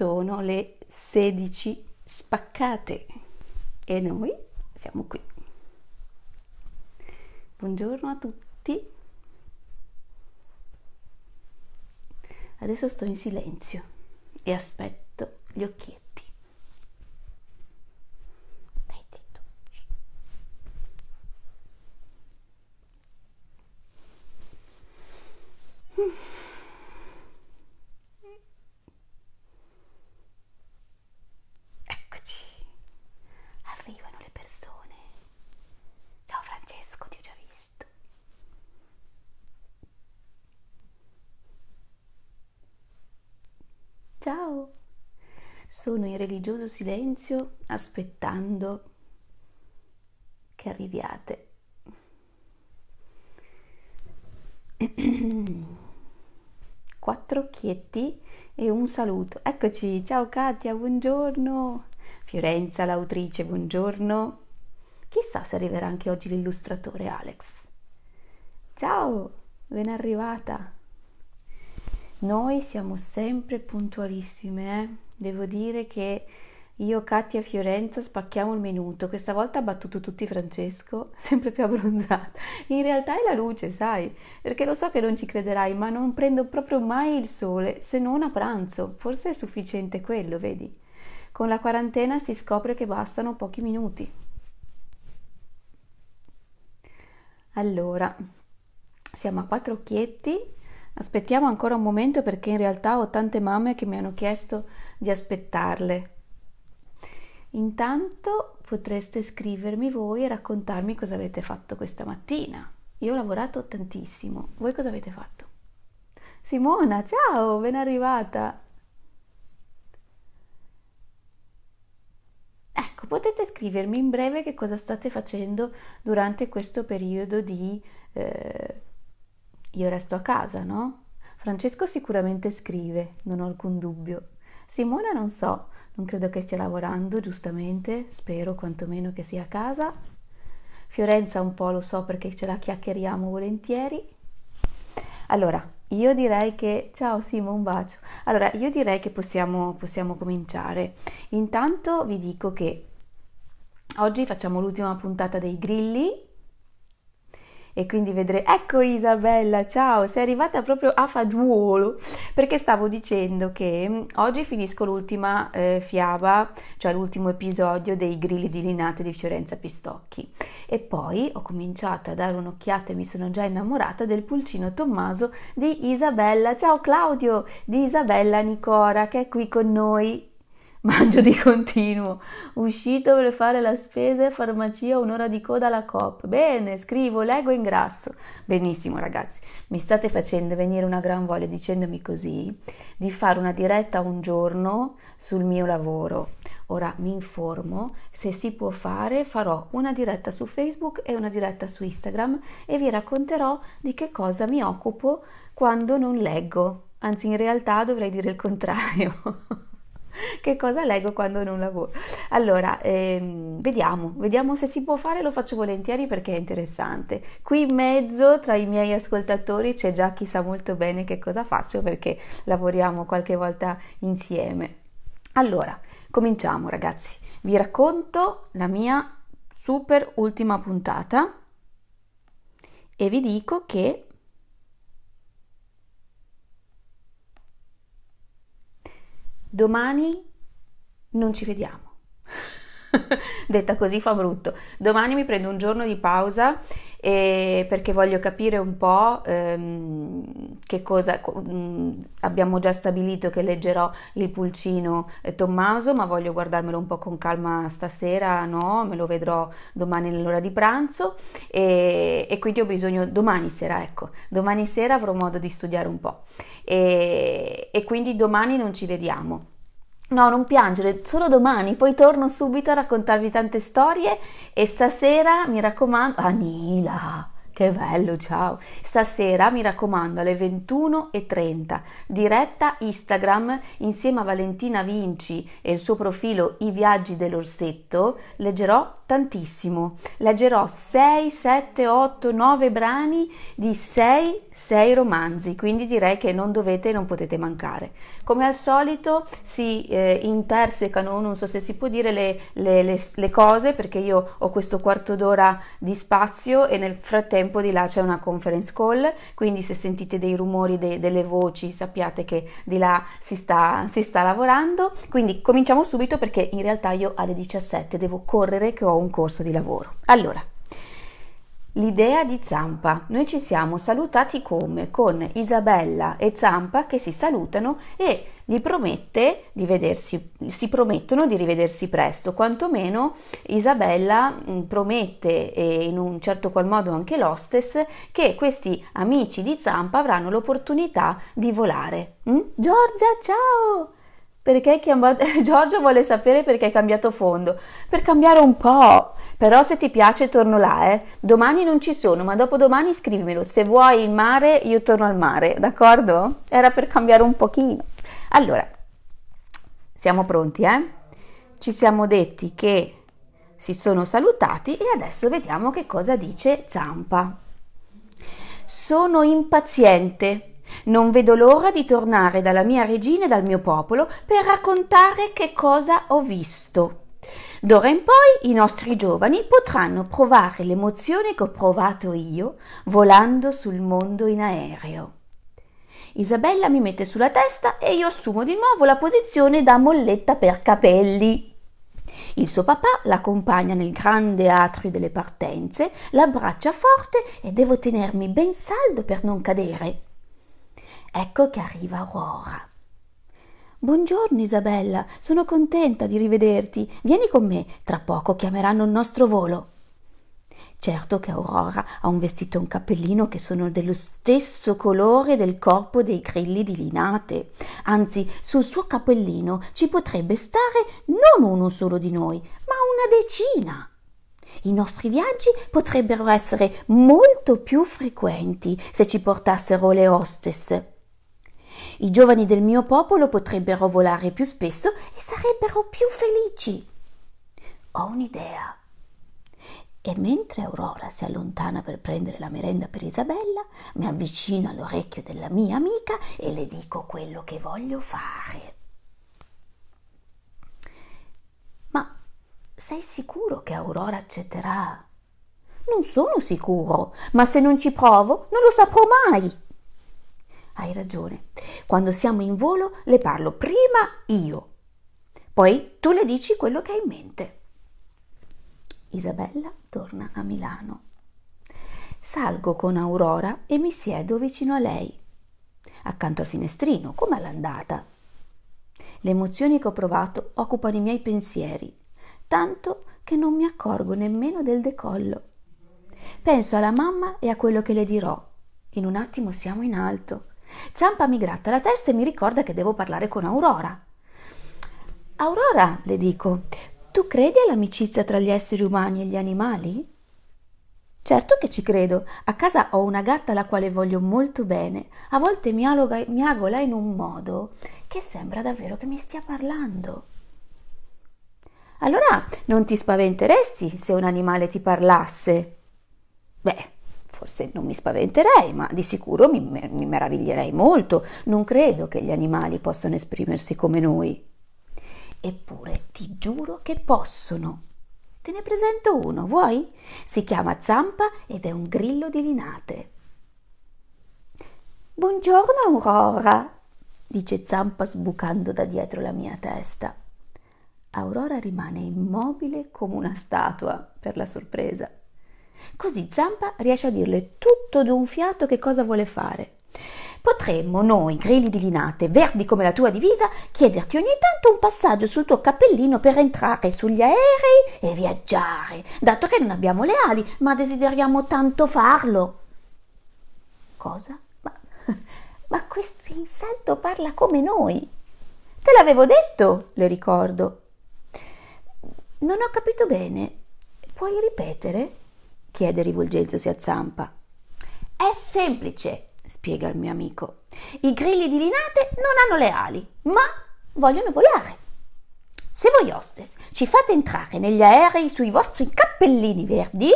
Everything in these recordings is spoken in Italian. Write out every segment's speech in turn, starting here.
sono le 16 spaccate e noi siamo qui. Buongiorno a tutti. Adesso sto in silenzio e aspetto gli occhietti. sono in religioso silenzio aspettando che arriviate. Quattro occhietti e un saluto. Eccoci, ciao Katia, buongiorno. Fiorenza, l'autrice, buongiorno. Chissà se arriverà anche oggi l'illustratore Alex. Ciao, ben arrivata. Noi siamo sempre puntualissime, eh? Devo dire che io, Katia e Fiorenzo, spacchiamo il minuto. Questa volta ha battuto tutti Francesco, sempre più abbronzata. In realtà è la luce, sai, perché lo so che non ci crederai, ma non prendo proprio mai il sole se non a pranzo. Forse è sufficiente quello, vedi? Con la quarantena si scopre che bastano pochi minuti. Allora, siamo a quattro occhietti. Aspettiamo ancora un momento perché in realtà ho tante mamme che mi hanno chiesto di aspettarle. Intanto potreste scrivermi voi e raccontarmi cosa avete fatto questa mattina. Io ho lavorato tantissimo. Voi cosa avete fatto? Simona, ciao, ben arrivata. Ecco, potete scrivermi in breve che cosa state facendo durante questo periodo di eh, io resto a casa, no? Francesco sicuramente scrive, non ho alcun dubbio. Simona non so, non credo che stia lavorando, giustamente, spero quantomeno che sia a casa. Fiorenza un po' lo so perché ce la chiacchieriamo volentieri. Allora, io direi che... Ciao Simo, un bacio. Allora, io direi che possiamo, possiamo cominciare. Intanto vi dico che oggi facciamo l'ultima puntata dei grilli e quindi vedrete, ecco Isabella, ciao, sei arrivata proprio a fagiolo perché stavo dicendo che mm, oggi finisco l'ultima eh, fiaba, cioè l'ultimo episodio dei Grilli di Linate di Fiorenza Pistocchi e poi ho cominciato a dare un'occhiata e mi sono già innamorata del pulcino Tommaso di Isabella, ciao Claudio, di Isabella Nicora che è qui con noi mangio di continuo, uscito per fare la spesa, e farmacia, un'ora di coda alla COP. Bene, scrivo, leggo e ingrasso. Benissimo ragazzi, mi state facendo venire una gran voglia dicendomi così di fare una diretta un giorno sul mio lavoro. Ora mi informo, se si può fare farò una diretta su Facebook e una diretta su Instagram e vi racconterò di che cosa mi occupo quando non leggo. Anzi, in realtà dovrei dire il contrario. che cosa leggo quando non lavoro. Allora, ehm, vediamo, vediamo se si può fare, lo faccio volentieri perché è interessante. Qui in mezzo tra i miei ascoltatori c'è già chi sa molto bene che cosa faccio perché lavoriamo qualche volta insieme. Allora, cominciamo ragazzi. Vi racconto la mia super ultima puntata e vi dico che domani non ci vediamo. Detta così fa brutto. Domani mi prendo un giorno di pausa perché voglio capire un po' ehm, che cosa mh, mm, abbiamo già stabilito che leggerò il pulcino eh, Tommaso, ma voglio guardarmelo un po' con calma stasera, no? Me lo vedrò domani nell'ora di pranzo e, e quindi ho bisogno domani sera, ecco, domani sera avrò modo di studiare un po' e, e quindi domani non ci vediamo. No, non piangere, solo domani, poi torno subito a raccontarvi tante storie e stasera mi raccomando... Anila! Che bello, ciao! Stasera, mi raccomando, alle 21.30, diretta Instagram, insieme a Valentina Vinci e il suo profilo I Viaggi dell'Orsetto, leggerò tantissimo. Leggerò 6, 7, 8, 9 brani di 6, 6 romanzi, quindi direi che non dovete e non potete mancare. Come al solito si eh, intersecano, non so se si può dire, le, le, le, le cose, perché io ho questo quarto d'ora di spazio e nel frattempo tempo di là c'è una conference call, quindi se sentite dei rumori, de, delle voci, sappiate che di là si sta, si sta lavorando. Quindi cominciamo subito perché in realtà io alle 17 devo correre che ho un corso di lavoro. Allora, L'idea di Zampa. Noi ci siamo salutati come? Con Isabella e Zampa che si salutano e gli promette di vedersi, si promettono di rivedersi presto, quantomeno Isabella mm, promette e in un certo qual modo anche l'hostess che questi amici di Zampa avranno l'opportunità di volare. Mm? Giorgia, ciao! Perché chiamato... Giorgio vuole sapere perché hai cambiato fondo. Per cambiare un po'. Però se ti piace torno là, eh. Domani non ci sono, ma dopodomani scrivimelo. Se vuoi il mare, io torno al mare, d'accordo? Era per cambiare un pochino. Allora, siamo pronti, eh? Ci siamo detti che si sono salutati e adesso vediamo che cosa dice Zampa. Sono impaziente. Non vedo l'ora di tornare dalla mia regina e dal mio popolo per raccontare che cosa ho visto. D'ora in poi i nostri giovani potranno provare l'emozione che ho provato io volando sul mondo in aereo. Isabella mi mette sulla testa e io assumo di nuovo la posizione da molletta per capelli. Il suo papà l'accompagna nel grande atrio delle partenze, l'abbraccia forte e devo tenermi ben saldo per non cadere. Ecco che arriva Aurora. Buongiorno Isabella, sono contenta di rivederti. Vieni con me, tra poco chiameranno il nostro volo. Certo che Aurora ha un vestito e un cappellino che sono dello stesso colore del corpo dei grilli di Linate. Anzi, sul suo cappellino ci potrebbe stare non uno solo di noi, ma una decina. I nostri viaggi potrebbero essere molto più frequenti se ci portassero le hostess. I giovani del mio popolo potrebbero volare più spesso e sarebbero più felici. Ho un'idea e mentre Aurora si allontana per prendere la merenda per Isabella, mi avvicino all'orecchio della mia amica e le dico quello che voglio fare. Ma sei sicuro che Aurora accetterà? Non sono sicuro, ma se non ci provo non lo saprò mai. Hai ragione. Quando siamo in volo le parlo prima io, poi tu le dici quello che hai in mente. Isabella torna a Milano. Salgo con Aurora e mi siedo vicino a lei, accanto al finestrino, come all'andata. Le emozioni che ho provato occupano i miei pensieri, tanto che non mi accorgo nemmeno del decollo. Penso alla mamma e a quello che le dirò. In un attimo siamo in alto. Zampa mi gratta la testa e mi ricorda che devo parlare con Aurora. Aurora, le dico, tu credi all'amicizia tra gli esseri umani e gli animali? Certo che ci credo. A casa ho una gatta alla quale voglio molto bene. A volte mi agola in un modo che sembra davvero che mi stia parlando. Allora non ti spaventeresti se un animale ti parlasse? Beh, forse non mi spaventerei, ma di sicuro mi, mi meraviglierei molto. Non credo che gli animali possano esprimersi come noi. Eppure ti giuro che possono. Te ne presento uno, vuoi? Si chiama Zampa ed è un grillo di linate. Buongiorno Aurora, dice Zampa sbucando da dietro la mia testa. Aurora rimane immobile come una statua per la sorpresa. Così Zampa riesce a dirle tutto d'un fiato che cosa vuole fare. Potremmo noi, grilli di linate, verdi come la tua divisa, chiederti ogni tanto un passaggio sul tuo cappellino per entrare sugli aerei e viaggiare, dato che non abbiamo le ali, ma desideriamo tanto farlo. Cosa? Ma, ma questo insetto parla come noi. Te l'avevo detto, le ricordo. Non ho capito bene. Puoi ripetere? chiede rivolgendosi a Zampa. È semplice, spiega il mio amico. I grilli di Linate non hanno le ali, ma vogliono volare. Se voi hostess ci fate entrare negli aerei sui vostri cappellini verdi,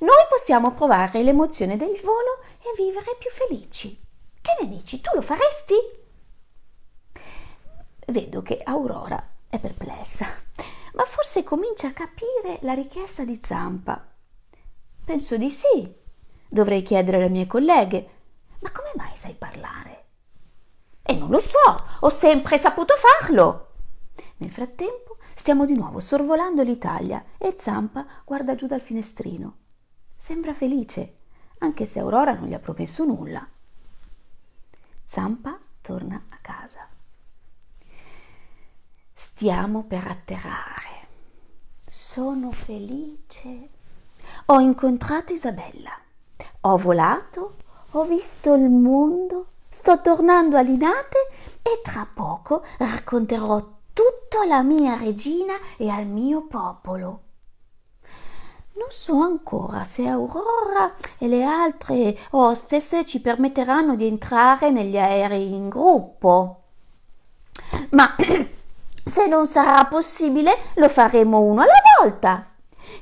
noi possiamo provare l'emozione del volo e vivere più felici. Che ne dici? Tu lo faresti? Vedo che Aurora è perplessa, ma forse comincia a capire la richiesta di Zampa. Penso di sì. Dovrei chiedere alle mie colleghe, ma come mai sai parlare? E non lo so, ho sempre saputo farlo. Nel frattempo stiamo di nuovo sorvolando l'Italia e Zampa guarda giù dal finestrino. Sembra felice, anche se Aurora non gli ha promesso nulla. Zampa torna a casa. Stiamo per atterrare. Sono felice. Ho incontrato Isabella. Ho volato ho visto il mondo, sto tornando a Linate e tra poco racconterò tutto alla mia regina e al mio popolo. Non so ancora se Aurora e le altre hostess ci permetteranno di entrare negli aerei in gruppo. Ma se non sarà possibile lo faremo uno alla volta.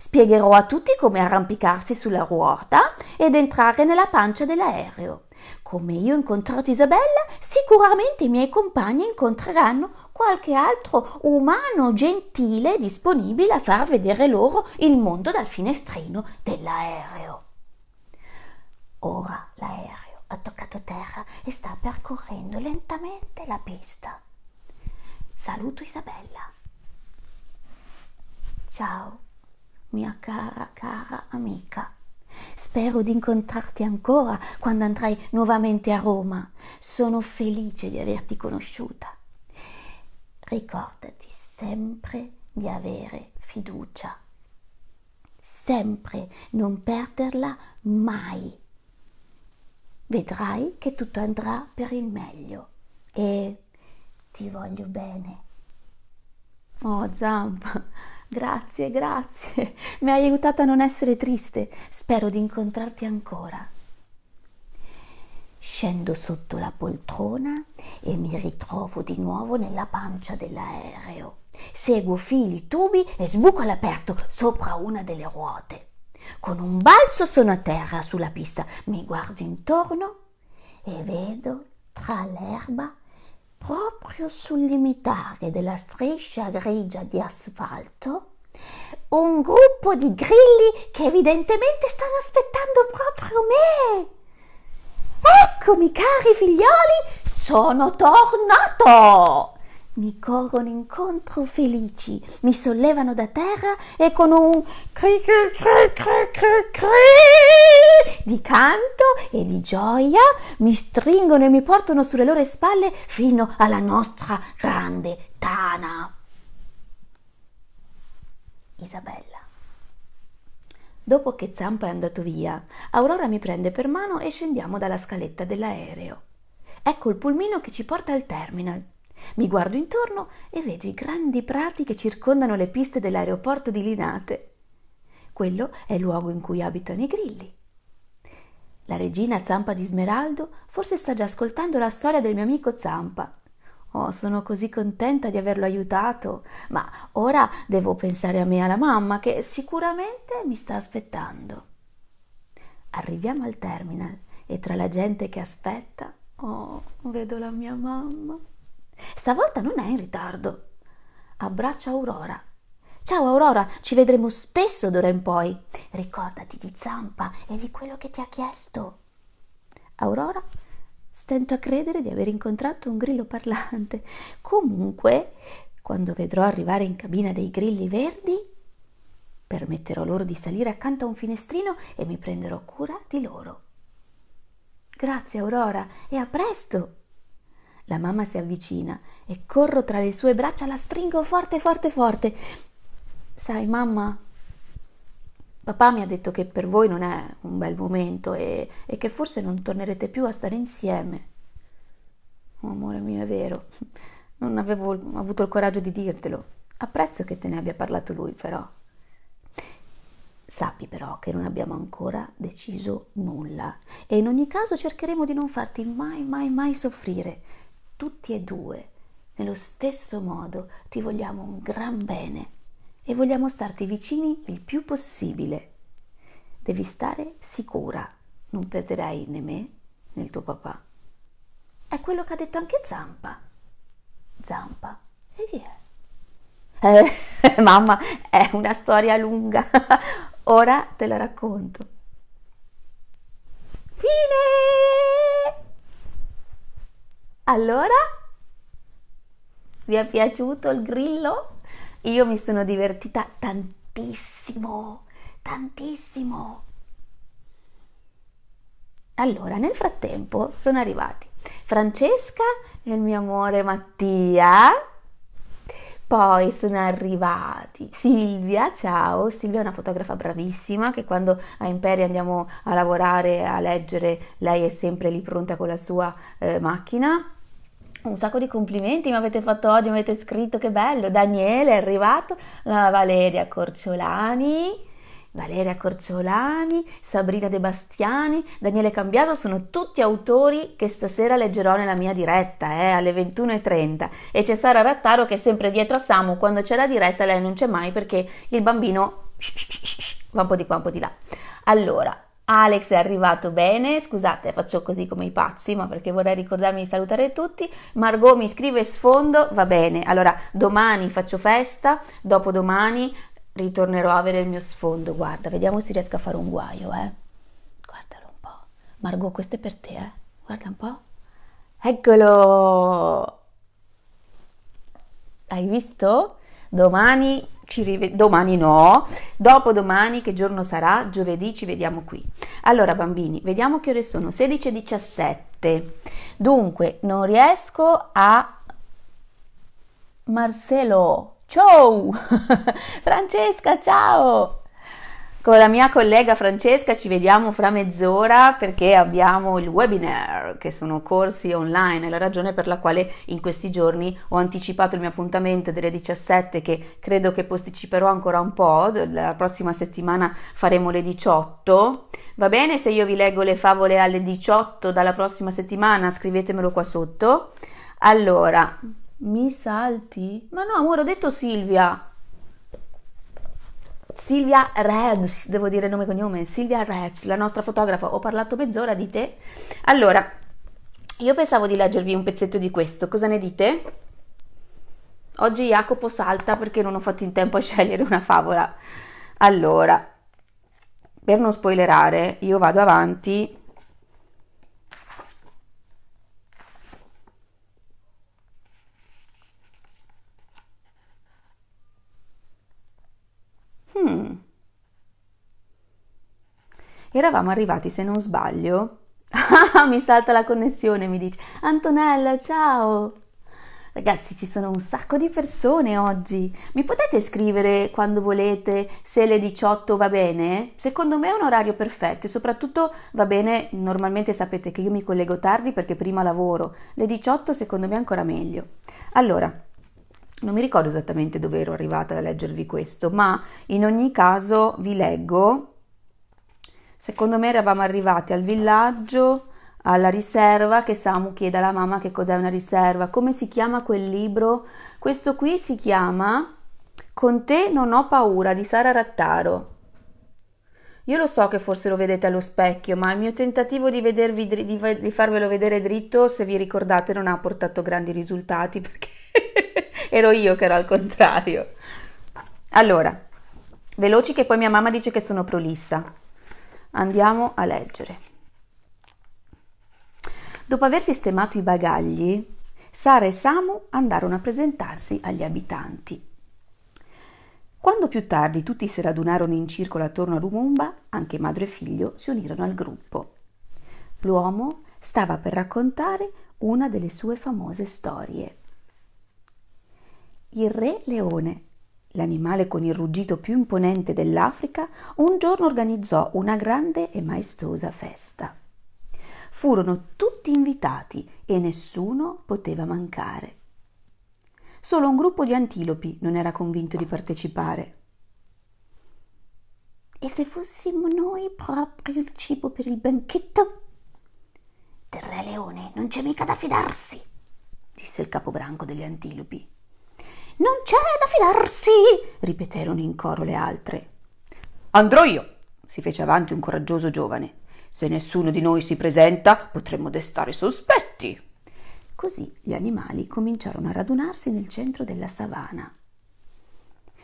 Spiegherò a tutti come arrampicarsi sulla ruota ed entrare nella pancia dell'aereo. Come io ho incontrato Isabella, sicuramente i miei compagni incontreranno qualche altro umano gentile disponibile a far vedere loro il mondo dal finestrino dell'aereo. Ora l'aereo ha toccato terra e sta percorrendo lentamente la pista. Saluto Isabella. Ciao mia cara, cara amica. Spero di incontrarti ancora quando andrai nuovamente a Roma. Sono felice di averti conosciuta. Ricordati sempre di avere fiducia. Sempre non perderla mai. Vedrai che tutto andrà per il meglio e ti voglio bene. Oh, zampa! Grazie, grazie. Mi hai aiutato a non essere triste. Spero di incontrarti ancora. Scendo sotto la poltrona e mi ritrovo di nuovo nella pancia dell'aereo. Seguo fili, tubi e sbuco all'aperto sopra una delle ruote. Con un balzo sono a terra sulla pista, mi guardo intorno e vedo tra l'erba proprio sul limitare della striscia grigia di asfalto, un gruppo di grilli che evidentemente stanno aspettando proprio me. Eccomi, cari figlioli, sono tornato! mi corrono incontro felici, mi sollevano da terra e con un cri cri cri cri cri, cri di canto e di gioia mi stringono e mi portano sulle loro spalle fino alla nostra grande tana. Isabella. Dopo che Zampa è andato via, Aurora mi prende per mano e scendiamo dalla scaletta dell'aereo. Ecco il pulmino che ci porta al terminal. Mi guardo intorno e vedo i grandi prati che circondano le piste dell'aeroporto di Linate. Quello è il luogo in cui abitano i grilli. La regina Zampa di Smeraldo forse sta già ascoltando la storia del mio amico Zampa. Oh, sono così contenta di averlo aiutato, ma ora devo pensare a me e alla mamma che sicuramente mi sta aspettando. Arriviamo al terminal e tra la gente che aspetta, oh, vedo la mia mamma. Stavolta non è in ritardo. Abbraccia Aurora. Ciao Aurora, ci vedremo spesso d'ora in poi. Ricordati di Zampa e di quello che ti ha chiesto. Aurora stento a credere di aver incontrato un grillo parlante. Comunque, quando vedrò arrivare in cabina dei grilli verdi, permetterò loro di salire accanto a un finestrino e mi prenderò cura di loro. Grazie Aurora e a presto! La mamma si avvicina e corro tra le sue braccia, la stringo forte, forte, forte. Sai, mamma, papà mi ha detto che per voi non è un bel momento e, e che forse non tornerete più a stare insieme. Oh, amore mio, è vero. Non avevo avuto il coraggio di dirtelo. Apprezzo che te ne abbia parlato lui, però. Sappi però che non abbiamo ancora deciso nulla e in ogni caso cercheremo di non farti mai, mai, mai soffrire tutti e due, nello stesso modo, ti vogliamo un gran bene e vogliamo starti vicini il più possibile. Devi stare sicura, non perderai né me né il tuo papà. È quello che ha detto anche Zampa. Zampa, e via. Eh, mamma, è una storia lunga. Ora te la racconto. Fine! Allora, vi è piaciuto il grillo? Io mi sono divertita tantissimo, tantissimo. Allora, nel frattempo sono arrivati Francesca e il mio amore Mattia. Poi sono arrivati Silvia, ciao, Silvia è una fotografa bravissima che quando a Imperia andiamo a lavorare, a leggere, lei è sempre lì pronta con la sua eh, macchina un sacco di complimenti mi avete fatto oggi, mi avete scritto che bello, Daniele è arrivato, la Valeria Corciolani, Valeria Corciolani, Sabrina De Bastiani, Daniele Cambiaso sono tutti autori che stasera leggerò nella mia diretta eh, alle 21.30 e c'è Sara Rattaro che è sempre dietro a Samu, quando c'è la diretta lei non c'è mai perché il bambino va un po' di qua, un po' di là. Allora, Alex è arrivato bene, scusate faccio così come i pazzi, ma perché vorrei ricordarmi di salutare tutti. Margot mi scrive sfondo, va bene, allora domani faccio festa, dopodomani ritornerò a avere il mio sfondo, guarda, vediamo se riesco a fare un guaio, eh. Guardalo un po'. Margot, questo è per te, eh. Guarda un po'. Eccolo! Hai visto? Domani ci rivediamo domani no, dopodomani che giorno sarà? Giovedì ci vediamo qui. Allora bambini, vediamo che ore sono, 16 e 17. Dunque, non riesco a Marcelo. Ciao! Francesca, ciao! Con la mia collega Francesca ci vediamo fra mezz'ora perché abbiamo il webinar, che sono corsi online, è la ragione per la quale in questi giorni ho anticipato il mio appuntamento delle 17 che credo che posticiperò ancora un po', la prossima settimana faremo le 18. Va bene se io vi leggo le favole alle 18 dalla prossima settimana, scrivetemelo qua sotto. Allora, mi salti? Ma no, amore, ho detto Silvia. Silvia Reds, devo dire nome e cognome, Silvia Reds, la nostra fotografa, ho parlato mezz'ora di te. Allora, io pensavo di leggervi un pezzetto di questo, cosa ne dite? Oggi Jacopo salta perché non ho fatto in tempo a scegliere una favola. Allora, per non spoilerare, io vado avanti Eravamo arrivati, se non sbaglio. Ah, mi salta la connessione, mi dice Antonella, ciao! Ragazzi, ci sono un sacco di persone oggi. Mi potete scrivere quando volete se le 18 va bene? Secondo me è un orario perfetto e soprattutto va bene, normalmente sapete che io mi collego tardi perché prima lavoro. Le 18 secondo me è ancora meglio. Allora, non mi ricordo esattamente dove ero arrivata a leggervi questo, ma in ogni caso vi leggo Secondo me eravamo arrivati al villaggio, alla riserva, che Samu chiede alla mamma che cos'è una riserva, come si chiama quel libro. Questo qui si chiama Con te non ho paura di Sara Rattaro. Io lo so che forse lo vedete allo specchio, ma il mio tentativo di, vedervi, di, di farvelo vedere dritto, se vi ricordate, non ha portato grandi risultati perché ero io che ero al contrario. Allora, veloci che poi mia mamma dice che sono prolissa. Andiamo a leggere. Dopo aver sistemato i bagagli, Sara e Samu andarono a presentarsi agli abitanti. Quando più tardi tutti si radunarono in circolo attorno a Lumumba, anche madre e figlio si unirono al gruppo. L'uomo stava per raccontare una delle sue famose storie. Il re leone l'animale con il ruggito più imponente dell'Africa, un giorno organizzò una grande e maestosa festa. Furono tutti invitati e nessuno poteva mancare. Solo un gruppo di antilopi non era convinto di partecipare. E se fossimo noi proprio il cibo per il banchetto? Del Re Leone non c'è mica da fidarsi, disse il capobranco degli antilopi. Non c'è da fidarsi, ripeterono in coro le altre. Andrò io, si fece avanti un coraggioso giovane. Se nessuno di noi si presenta, potremmo destare sospetti. Così gli animali cominciarono a radunarsi nel centro della savana.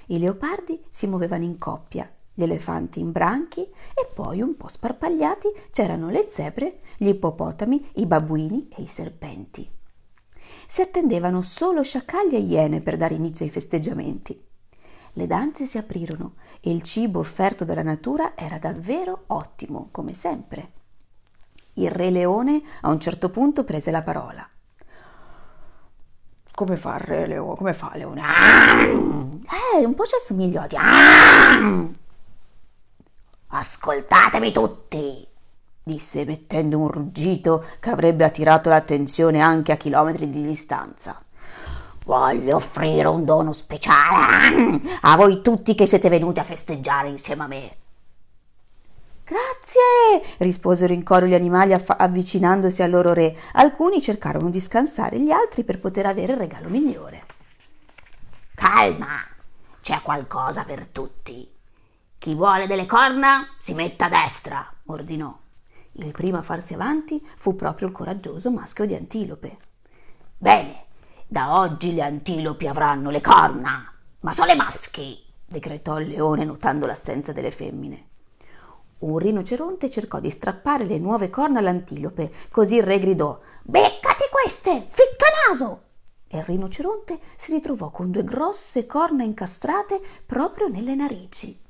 I leopardi si muovevano in coppia, gli elefanti in branchi e poi un po' sparpagliati c'erano le zebre, gli ippopotami, i babuini e i serpenti. Si attendevano solo sciacalli e iene per dare inizio ai festeggiamenti. Le danze si aprirono e il cibo offerto dalla natura era davvero ottimo, come sempre. Il re leone a un certo punto prese la parola. Come fa il re leone? Come fa leone? Ah! Eh, un po' ci assomiglio Ah! Ascoltatemi tutti! disse emettendo un ruggito che avrebbe attirato l'attenzione anche a chilometri di distanza. Voglio offrire un dono speciale eh, a voi tutti che siete venuti a festeggiare insieme a me. Grazie, risposero in coro gli animali aff- avvicinandosi al loro re. Alcuni cercarono di scansare gli altri per poter avere il regalo migliore. Calma, c'è qualcosa per tutti. Chi vuole delle corna si metta a destra, ordinò. Il primo a farsi avanti fu proprio il coraggioso maschio di antilope. Bene, da oggi le antilopi avranno le corna, ma solo i maschi, decretò il leone notando l'assenza delle femmine. Un rinoceronte cercò di strappare le nuove corna all'antilope, così il re gridò Beccati queste, ficca naso! E il rinoceronte si ritrovò con due grosse corna incastrate proprio nelle narici.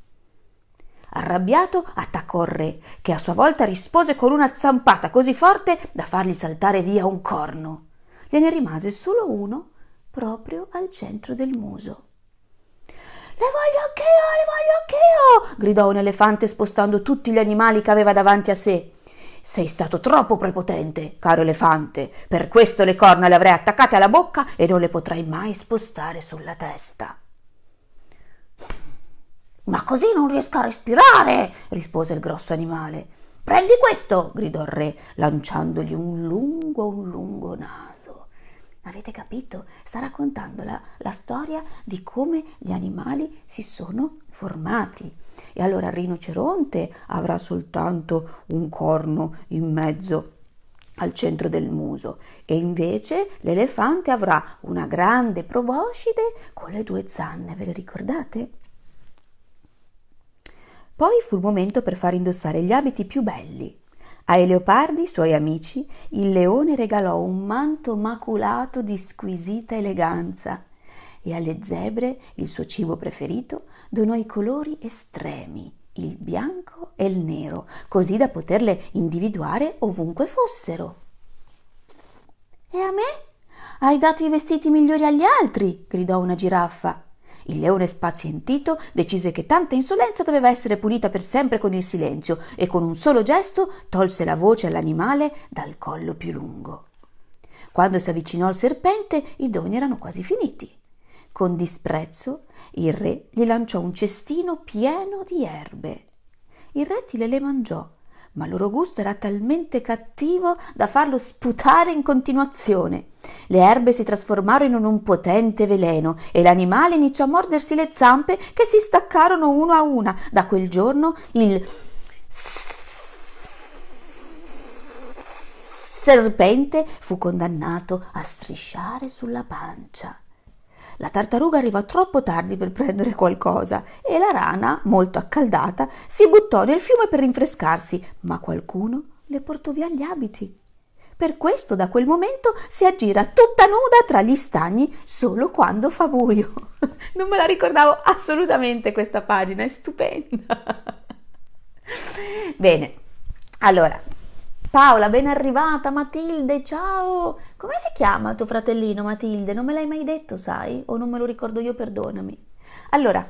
Arrabbiato, attaccò il re, che a sua volta rispose con una zampata così forte da fargli saltare via un corno. Gliene rimase solo uno proprio al centro del muso. Le voglio anch'io, le voglio anch'io! gridò un elefante spostando tutti gli animali che aveva davanti a sé. Sei stato troppo prepotente, caro elefante. Per questo le corna le avrei attaccate alla bocca e non le potrai mai spostare sulla testa. Ma così non riesco a respirare, rispose il grosso animale. Prendi questo, gridò il re, lanciandogli un lungo, un lungo naso. Avete capito? Sta raccontando la, la storia di come gli animali si sono formati. E allora il rinoceronte avrà soltanto un corno in mezzo al centro del muso e invece l'elefante avrà una grande proboscide con le due zanne, ve le ricordate? Poi fu il momento per far indossare gli abiti più belli. Ai leopardi, suoi amici, il leone regalò un manto maculato di squisita eleganza e alle zebre, il suo cibo preferito, donò i colori estremi, il bianco e il nero, così da poterle individuare ovunque fossero. E a me? Hai dato i vestiti migliori agli altri, gridò una giraffa. Il leone spazientito decise che tanta insolenza doveva essere punita per sempre con il silenzio e con un solo gesto tolse la voce all'animale dal collo più lungo. Quando si avvicinò al serpente i doni erano quasi finiti. Con disprezzo il re gli lanciò un cestino pieno di erbe. Il rettile le mangiò ma il loro gusto era talmente cattivo da farlo sputare in continuazione. Le erbe si trasformarono in un potente veleno e l'animale iniziò a mordersi le zampe che si staccarono uno a una. Da quel giorno il serpente fu condannato a strisciare sulla pancia. La tartaruga arrivò troppo tardi per prendere qualcosa e la rana, molto accaldata, si buttò nel fiume per rinfrescarsi, ma qualcuno le portò via gli abiti. Per questo da quel momento si aggira tutta nuda tra gli stagni solo quando fa buio. Non me la ricordavo assolutamente questa pagina, è stupenda. Bene, allora Paola, ben arrivata, Matilde, ciao! Come si chiama tuo fratellino Matilde? Non me l'hai mai detto, sai? O non me lo ricordo io, perdonami. Allora,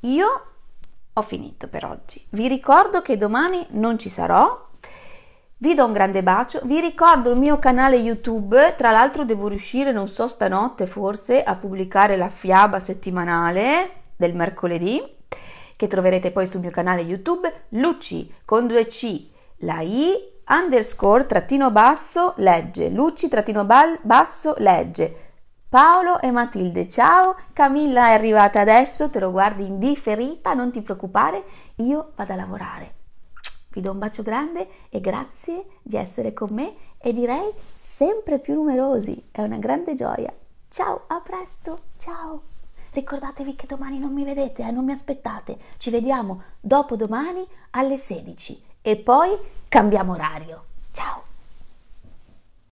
io ho finito per oggi. Vi ricordo che domani non ci sarò. Vi do un grande bacio, vi ricordo il mio canale YouTube, tra l'altro devo riuscire, non so stanotte forse, a pubblicare la fiaba settimanale del mercoledì, che troverete poi sul mio canale YouTube, Luci con due c la I underscore trattino basso legge, Luci trattino basso legge. Paolo e Matilde, ciao, Camilla è arrivata adesso, te lo guardi in differita, non ti preoccupare, io vado a lavorare. Vi do un bacio grande e grazie di essere con me e direi sempre più numerosi, è una grande gioia. Ciao, a presto, ciao! Ricordatevi che domani non mi vedete, eh, non mi aspettate, ci vediamo dopo domani alle 16 e poi cambiamo orario. Ciao!